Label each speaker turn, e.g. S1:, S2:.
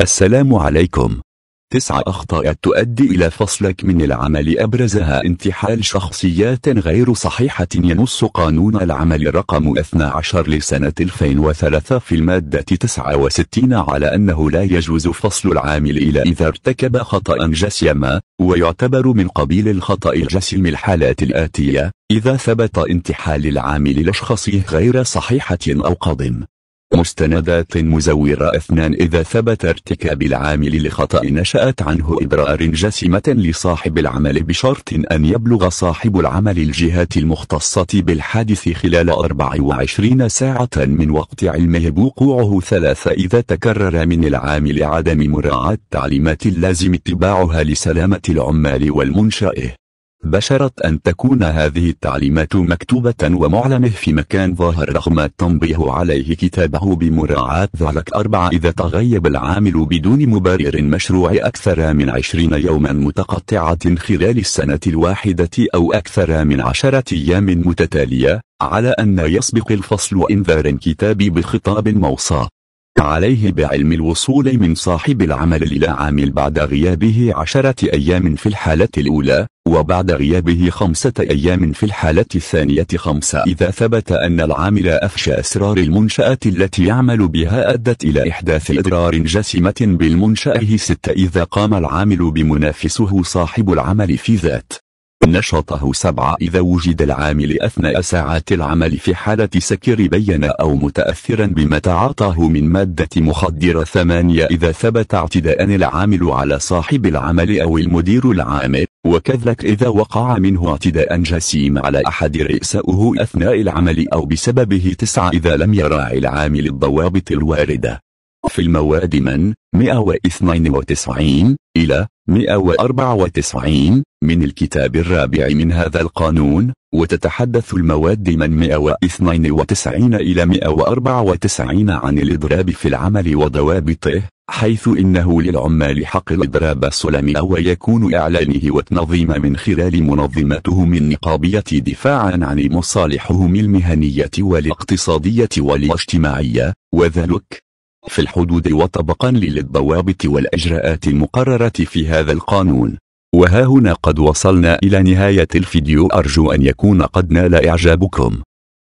S1: السلام عليكم تسع أخطاء تؤدي إلى فصلك من العمل أبرزها انتحال شخصيات غير صحيحة ينص قانون العمل رقم 12 لسنة 2003 في المادة 69 على أنه لا يجوز فصل العامل إلا إذا ارتكب خطأ جسيما ويعتبر من قبيل الخطأ الجسيم الحالات الآتية إذا ثبت انتحال العامل لشخصه غير صحيحة أو قضم مستندات مزورة أثنان إذا ثبت ارتكاب العامل لخطأ نشأت عنه إبرار جسمة لصاحب العمل بشرط أن يبلغ صاحب العمل الجهات المختصة بالحادث خلال 24 ساعة من وقت علمه بوقوعه ثلاثة إذا تكرر من العامل عدم مراعاة تعليمات اللازم اتباعها لسلامة العمال والمنشأه بشرط أن تكون هذه التعليمات مكتوبة ومعلنه في مكان ظاهر رغم التنبيه عليه كتابه بمراعاة ذلك أربعة إذا تغيب العامل بدون مبرر مشروع أكثر من عشرين يوما متقطعة خلال السنة الواحدة أو أكثر من عشرة أيام متتالية على أن يسبق الفصل إنذار كتابي بخطاب موصى عليه بعلم الوصول من صاحب العمل إلى عامل بعد غيابه عشرة أيام في الحالة الأولى وبعد غيابه خمسة أيام في الحالة الثانية خمسة إذا ثبت أن العامل أفشى أسرار المنشأة التي يعمل بها أدت إلى إحداث إضرار جسمة بالمنشأه ستة إذا قام العامل بمنافسه صاحب العمل في ذات نشاطه 7 إذا وجد العامل أثناء ساعات العمل في حالة سكر بين أو متأثرا بما تعاطاه من مادة مخدرة 8 إذا ثبت اعتداء العامل على صاحب العمل أو المدير العام وكذلك إذا وقع منه اعتداء جسيم على أحد رئسائه أثناء العمل أو بسببه 9 إذا لم يراعي العامل الضوابط الواردة في المواد من 192 إلى 194 من الكتاب الرابع من هذا القانون وتتحدث المواد من 192 إلى 194 عن الإضراب في العمل وضوابطه حيث إنه للعمال حق الإضراب السلمي يكون إعلانه وتنظيم من خلال منظمتهم النقابية دفاعا عن مصالحهم المهنية والاقتصادية والاجتماعية وذلك في الحدود وطبقا للضوابط والإجراءات المقررة في هذا القانون وها هنا قد وصلنا إلى نهاية الفيديو أرجو أن يكون قد نال إعجابكم